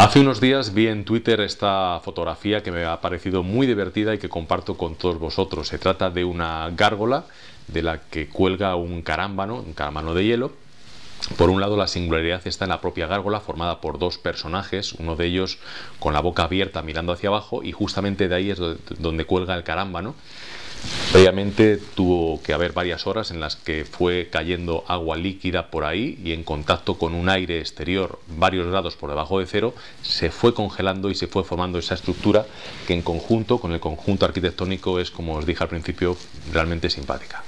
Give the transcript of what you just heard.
Hace unos días vi en Twitter esta fotografía que me ha parecido muy divertida y que comparto con todos vosotros. Se trata de una gárgola de la que cuelga un carámbano, un carámbano de hielo. Por un lado, la singularidad está en la propia gárgola, formada por dos personajes, uno de ellos con la boca abierta mirando hacia abajo, y justamente de ahí es donde cuelga el carámbano. Previamente tuvo que haber varias horas en las que fue cayendo agua líquida por ahí y en contacto con un aire exterior varios grados por debajo de cero se fue congelando y se fue formando esa estructura que en conjunto con el conjunto arquitectónico es, como os dije al principio, realmente simpática.